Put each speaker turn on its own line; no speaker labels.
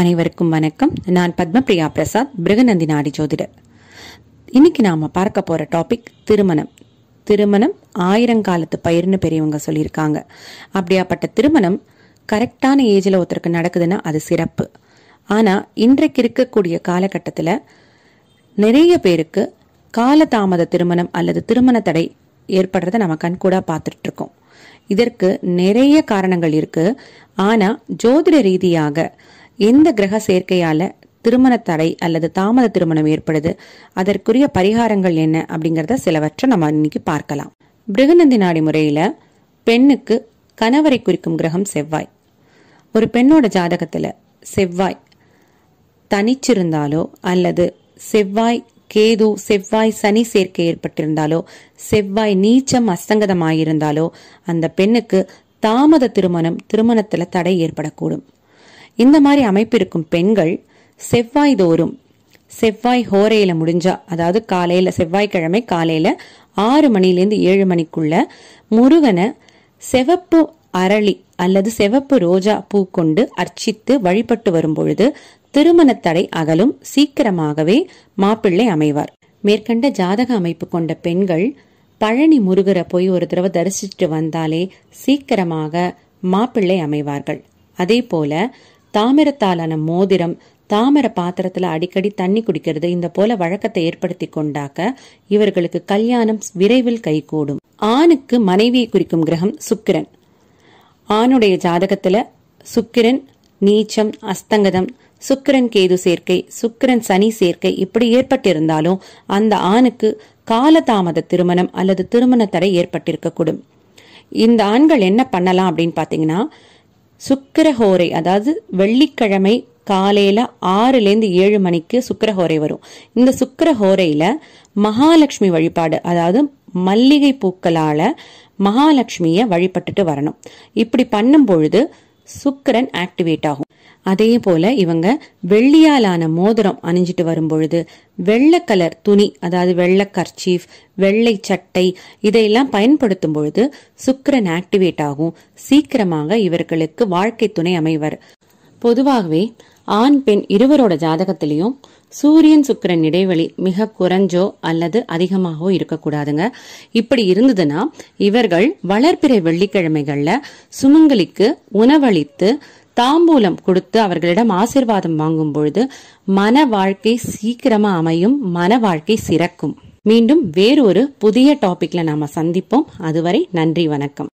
அனைவருக்கும் வணக்கம் நான் பத்மபிரியா பிரசாத் பிருகநந்தி நாடி ஜோதிடர் இன்னைக்கு நாம பார்க்க போற டாபிக் திருமணம் திருமணம் ஆயிரங்காலத்து பயிர்னு பெரியவங்க சொல்லியிருக்காங்க அப்படியாப்பட்ட திருமணம் கரெக்டான ஏஜில் ஒருத்தருக்கு நடக்குதுன்னா அது சிறப்பு ஆனால் இன்றைக்கு இருக்கக்கூடிய காலகட்டத்தில் நிறைய பேருக்கு காலதாமத திருமணம் அல்லது திருமண தடை ஏற்படுறத நம்ம கண்கூடா பார்த்துட்டு இருக்கோம் இதற்கு நிறைய காரணங்கள் இருக்கு ஆனா ஜோதிட ரீதியாக எந்த கிரக சேர்க்கையால் திருமண தடை அல்லது தாமத திருமணம் ஏற்படுது அதற்குரிய பரிகாரங்கள் என்ன அப்படிங்கிறத சிலவற்றை நம்ம இன்னைக்கு பார்க்கலாம் பிருகநந்தி நாடி முறையில் பெண்ணுக்கு கணவரை குறிக்கும் கிரகம் செவ்வாய் ஒரு பெண்ணோட ஜாதகத்தில் செவ்வாய் தனிச்சிருந்தாலோ அல்லது செவ்வாய் கேது செவ்வாய் சனி சேர்க்கை ஏற்பட்டிருந்தாலோ செவ்வாய் நீச்சம் அசங்கதமாயிருந்தாலோ அந்த பெண்ணுக்கு தாமத திருமணம் திருமணத்தில் தடை ஏற்படக்கூடும் இந்த மாதிரி அமைப்பு இருக்கும் பெண்கள் செவ்வாய் தோறும் செவ்வாய் ஹோரையில முடிஞ்சா அதாவது காலையில செவ்வாய்க்கிழமை காலையில ஆறு மணிலேருந்து ஏழு மணிக்குள்ள முருகனை செவப்பு அரளி அல்லது செவப்பு ரோஜா பூ கொண்டு அர்ச்சித்து வழிபட்டு வரும்பொழுது திருமணத்தடை அகலும் சீக்கிரமாகவே மாப்பிள்ளை அமைவார் மேற்கண்ட ஜாதக அமைப்பு கொண்ட பெண்கள் பழனி முருகரை போய் ஒரு தடவை தரிசிச்சுட்டு வந்தாலே சீக்கிரமாக மாப்பிள்ளை அமைவார்கள் அதே போல தாமிரத்தாலான மோதிரம் தாமர பாத்திரத்துல அடிக்கடி தண்ணி குடிக்கிறது இந்த போல வழக்கத்தை ஏற்படுத்தி கொண்டாக்க இவர்களுக்கு கல்யாணம் விரைவில் கைகூடும் ஆணுக்கு மனைவியை குறிக்கும் கிரகம் சுக்கிரன் ஆணுடைய ஜாதகத்துல சுக்கிரன் நீச்சம் அஸ்தங்கதம் சுக்கிரன் கேது சேர்க்கை சுக்கிரன் சனி சேர்க்கை இப்படி ஏற்பட்டிருந்தாலும் அந்த ஆணுக்கு காலதாமத திருமணம் அல்லது திருமண தடை ஏற்பட்டிருக்கக்கூடும் இந்த ஆண்கள் என்ன பண்ணலாம் அப்படின்னு பாத்தீங்கன்னா சுக்கரஹோரை அதாவது வெள்ளிக்கிழமை காலையில் ஆறுலேருந்து ஏழு மணிக்கு சுக்கரஹோரை வரும் இந்த சுக்கரஹோரையில மகாலட்சுமி வழிபாடு அதாவது மல்லிகை பூக்களால் மகாலட்சுமியை வழிபட்டுட்டு வரணும் இப்படி பண்ணும் பொழுது சுக்கரன் ஆக்டிவேட் ஆகும் அதே போல இவங்க வெள்ளியாலான மோதிரம் அணிஞ்சிட்டு வரும் பொழுது வெள்ளை கலர் துணி அதாவது வெள்ளை கர்ச்சீஃப் வெள்ளை சட்டை இதையெல்லாம் பயன்படுத்தும் பொழுது சுக்கரன் ஆக்டிவேட் ஆகும் சீக்கிரமாக இவர்களுக்கு வாழ்க்கை துணை அமைவர் பொதுவாகவே ஆண் பெண் இருவரோட ஜாதகத்திலையும் சூரியன் சுக்கரன் இடைவெளி மிக குறைஞ்சோ அல்லது அதிகமாகவோ இருக்கக்கூடாதுங்க இப்படி இருந்ததுன்னா இவர்கள் வளர்ப்பிறை வெள்ளிக்கிழமைகளில் சுமங்கலிக்கு உணவளித்து தாம்பூலம் கொடுத்து அவர்களிடம் ஆசிர்வாதம் வாங்கும் பொழுது மன வாழ்க்கை சீக்கிரமா அமையும் மன வாழ்க்கை சிறக்கும் மீண்டும் வேறொரு புதிய டாபிக்ல நாம சந்திப்போம் அதுவரை நன்றி வணக்கம்